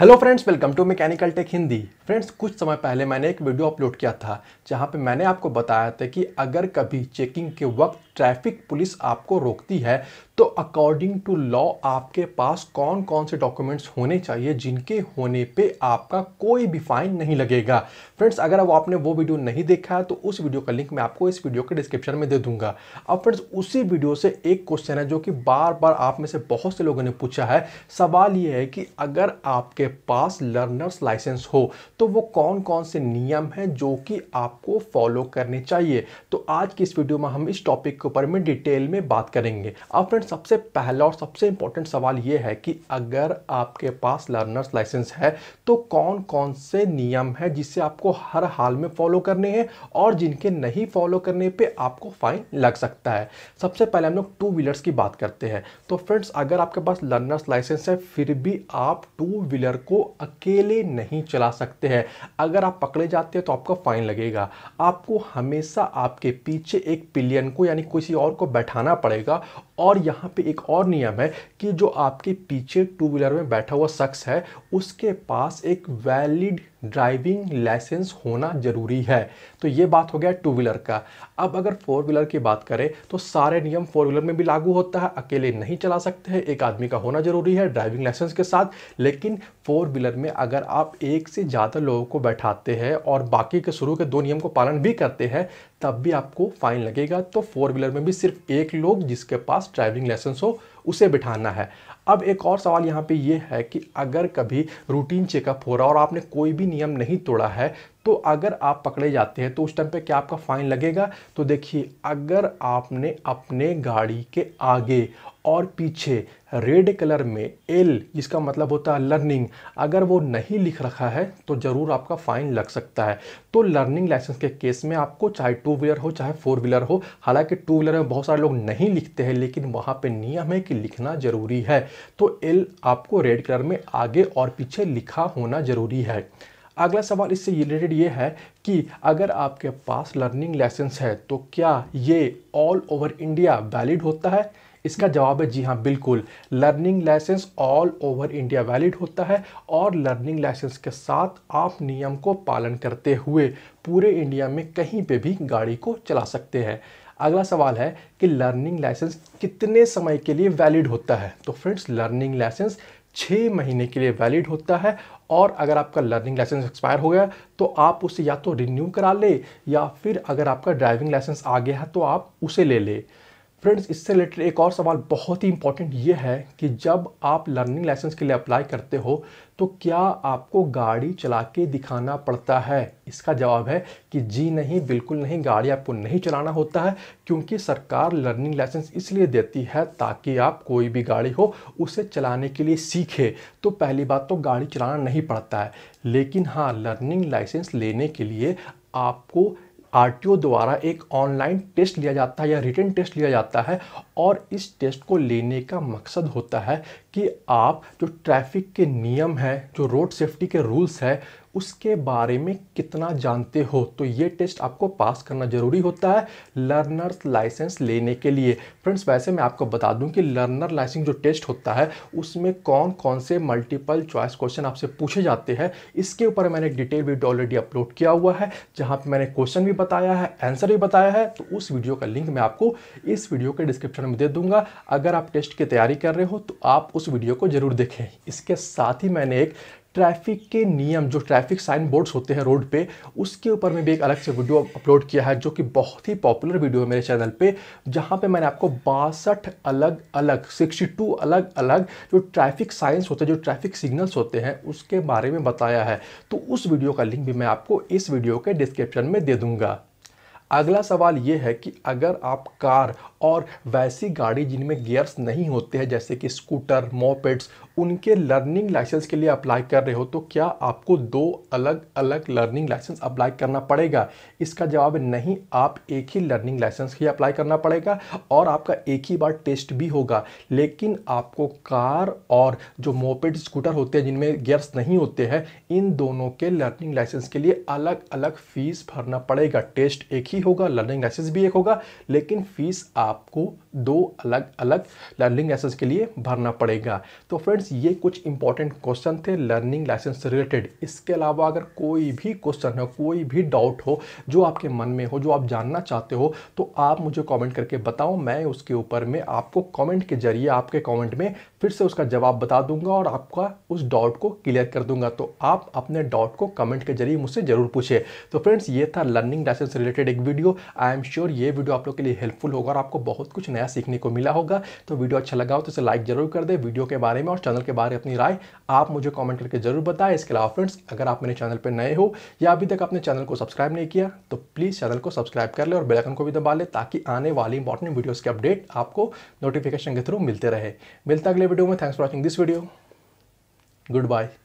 hello friends welcome to mechanical tech Hindi friends कुछ समय पहले मैंने एक वीडियो अपलोड किया था जहां पे मैंने आपको बताया था कि अगर कभी चेकिंग के वक्त ट्रैफिक पुलिस आपको रोकती है तो अकॉर्डिंग टू लॉ आपके पास कौन कौन से डॉक्यूमेंट्स होने चाहिए जिनके होने पे आपका कोई भी फाइन नहीं लगेगा फ्रेंड्स अगर अब आपने वो वीडियो नहीं देखा है तो उस वीडियो का लिंक मैं आपको इस वीडियो के डिस्क्रिप्शन में दे दूंगा अब फ्रेंड्स उसी वीडियो से एक क्वेश्चन है जो कि बार बार आप में से बहुत से लोगों ने पूछा है सवाल ये है कि अगर आपके पास लर्नर्स लाइसेंस हो तो वो कौन कौन से नियम हैं जो कि आपको फॉलो करने चाहिए तो आज की इस वीडियो में हम इस टॉपिक इसके ऊपर में डिटेल में बात करेंगे अब फ्रेंड सबसे पहला और सबसे इंपॉर्टेंट सवाल ये है कि अगर आपके पास लर्नर्स लाइसेंस है तो कौन कौन से नियम है जिसे आपको हर हाल में फॉलो करने हैं और जिनके नहीं फॉलो करने पर आपको फाइन लग सकता है सबसे पहले हम लोग टू व्हीलर्स की बात करते हैं तो फ्रेंड्स अगर आपके पास लर्नर्स लाइसेंस है फिर भी आप टू व्हीलर को अकेले नहीं चला सकते हैं अगर आप पकड़े जाते हैं तो आपका फाइन लगेगा आपको हमेशा आपके पीछे एक पिलियन को यानी किसी और को बैठाना पड़ेगा और यहाँ पे एक और नियम है कि जो आपके पीछे टू व्हीलर में बैठा हुआ शख्स है उसके पास एक वैलिड ड्राइविंग लाइसेंस होना ज़रूरी है तो ये बात हो गया टू व्हीलर का अब अगर फोर व्हीलर की बात करें तो सारे नियम फोर व्हीलर में भी लागू होता है अकेले नहीं चला सकते हैं एक आदमी का होना ज़रूरी है ड्राइविंग लाइसेंस के साथ लेकिन फोर व्हीलर में अगर आप एक से ज़्यादा लोगों को बैठाते हैं और बाकी के शुरू के दो नियम को पालन भी करते हैं तब भी आपको फाइन लगेगा तो फोर व्हीलर में भी सिर्फ एक लोग जिसके पास ड्राइविंग लाइसेंस हो उसे बिठाना है अब एक और सवाल यहाँ पे ये है कि अगर कभी रूटीन चेकअप हो रहा और आपने कोई भी नियम नहीं तोड़ा है तो अगर आप पकड़े जाते हैं तो उस टाइम पे क्या आपका फ़ाइन लगेगा तो देखिए अगर आपने अपने गाड़ी के आगे और पीछे रेड कलर में एल जिसका मतलब होता है लर्निंग अगर वो नहीं लिख रखा है तो ज़रूर आपका फ़ाइन लग सकता है तो लर्निंग लाइसेंस के केस में आपको चाहे टू व्हीलर हो चाहे फोर व्हीलर हो हालांकि टू व्हीलर में बहुत सारे लोग नहीं लिखते हैं लेकिन वहाँ पे नियम है कि लिखना ज़रूरी है तो एल आपको रेड कलर में आगे और पीछे लिखा होना ज़रूरी है अगला सवाल इससे रिलेटेड ये है कि अगर आपके पास लर्निंग लाइसेंस है तो क्या ये ऑल ओवर इंडिया वैलिड होता है इसका जवाब है जी हाँ बिल्कुल learning licence all over India valid होता है और लर्निंग लाइसेंस के साथ आप नियम को पालन करते हुए पूरे इंडिया में कहीं पे भी गाड़ी को चला सकते हैं अगला सवाल है कि लर्निंग लाइसेंस कितने समय के लिए वैलिड होता है तो फ्रेंड्स लर्निंग लाइसेंस छः महीने के लिए वैलिड होता है और अगर आपका लर्निंग लाइसेंस एक्सपायर हो गया तो आप उसे या तो रिन्यू करा ले या फिर अगर आपका ड्राइविंग लाइसेंस आ गया है तो आप उसे ले लें फ्रेंड्स इससे रिलेटेड एक और सवाल बहुत ही इंपॉर्टेंट ये है कि जब आप लर्निंग लाइसेंस के लिए अप्लाई करते हो तो क्या आपको गाड़ी चला के दिखाना पड़ता है इसका जवाब है कि जी नहीं बिल्कुल नहीं गाड़ी आपको नहीं चलाना होता है क्योंकि सरकार लर्निंग लाइसेंस इसलिए देती है ताकि आप कोई भी गाड़ी हो उसे चलाने के लिए सीखे तो पहली बात तो गाड़ी चलाना नहीं पड़ता है लेकिन हाँ लर्निंग लाइसेंस लेने के लिए आपको आर द्वारा एक ऑनलाइन टेस्ट लिया जाता है या रिटर्न टेस्ट लिया जाता है और इस टेस्ट को लेने का मकसद होता है कि आप जो ट्रैफिक के नियम हैं जो रोड सेफ्टी के रूल्स हैं उसके बारे में कितना जानते हो तो ये टेस्ट आपको पास करना ज़रूरी होता है लर्नर्स लाइसेंस लेने के लिए फ्रेंड्स वैसे मैं आपको बता दूं कि लर्नर लाइसेंस जो टेस्ट होता है उसमें कौन कौन से मल्टीपल चॉइस क्वेश्चन आपसे पूछे जाते हैं इसके ऊपर मैंने डिटेल वीडियो ऑलरेडी अपलोड किया हुआ है जहाँ पर मैंने क्वेश्चन भी बताया है आंसर भी बताया है तो उस वीडियो का लिंक मैं आपको इस वीडियो के डिस्क्रिप्शन में दे दूँगा अगर आप टेस्ट की तैयारी कर रहे हो तो आप उस वीडियो को जरूर देखें इसके साथ ही मैंने एक ट्रैफिक के नियम जो ट्रैफिक साइन बोर्ड्स होते हैं रोड पे उसके ऊपर मैं भी एक अलग से वीडियो अपलोड किया है जो कि बहुत ही पॉपुलर वीडियो है मेरे चैनल पे जहाँ पे मैंने आपको बासठ अलग अलग 62 अलग अलग जो ट्रैफिक साइंस होते हैं जो ट्रैफिक सिग्नल्स होते हैं उसके बारे में बताया है तो उस वीडियो का लिंक भी मैं आपको इस वीडियो के डिस्क्रिप्शन में दे दूँगा अगला सवाल ये है कि अगर आप कार और वैसी गाड़ी जिनमें गियर्स नहीं होते हैं जैसे कि स्कूटर मोपेड्स उनके लर्निंग लाइसेंस के लिए अप्लाई कर रहे हो तो क्या आपको दो अलग अलग लर्निंग लाइसेंस अप्लाई करना पड़ेगा इसका जवाब नहीं आप एक ही लर्निंग लाइसेंस ही अप्लाई करना पड़ेगा और आपका एक ही बार टेस्ट भी होगा लेकिन आपको कार और जो मोपेड स्कूटर होते हैं जिनमें गियर्स नहीं होते हैं इन दोनों के लर्निंग लाइसेंस के लिए अलग अलग फीस भरना पड़ेगा टेस्ट एक ही ही होगा लर्निंग लाइसेंस भी एक होगा लेकिन फीस आपको दो अलग अलग लर्निंग लाइसेंस के लिए भरना पड़ेगा तो फ्रेंड्स ये कुछ इंपॉर्टेंट क्वेश्चन थे लर्निंग लाइसेंस से रिलेटेड इसके अलावा अगर कोई भी क्वेश्चन हो कोई भी डाउट हो जो आपके मन में हो जो आप जानना चाहते हो तो आप मुझे कमेंट करके बताओ मैं उसके ऊपर में आपको कमेंट के जरिए आपके कॉमेंट में फिर से उसका जवाब बता दूंगा और आपका उस डाउट को क्लियर कर दूंगा तो आप अपने डाउट को कमेंट के जरिए मुझसे ज़रूर पूछे तो फ्रेंड्स ये था लर्निंग लाइसेंस रिलेटेड एक वीडियो आई एम श्योर ये वीडियो आप लोग के लिए हेल्पफुल होगा और आपको बहुत कुछ नया सीखने को मिला होगा तो वीडियो अच्छा लगा हो तो इसे लाइक जरूर कर दे वीडियो के बारे में और चैनल के बारे में अपनी राय आप मुझे कॉमेंट करके जरूर बताएं इसके अलावा फ्रेंड्स अगर आप मेरे चैनल पर नए हो या अभी तक आपने चैनल को सब्सक्राइब नहीं किया तो प्लीज़ चैनल को सब्सक्राइब कर ले और बेलकन को भी दबा ले ताकि आने वाली इंपॉर्टेंट वीडियोज़ के अपडेट आपको नोटिफिकेशन के थ्रू मिलते रहे मिलता अगले वीडियो में thanks for watching this video good bye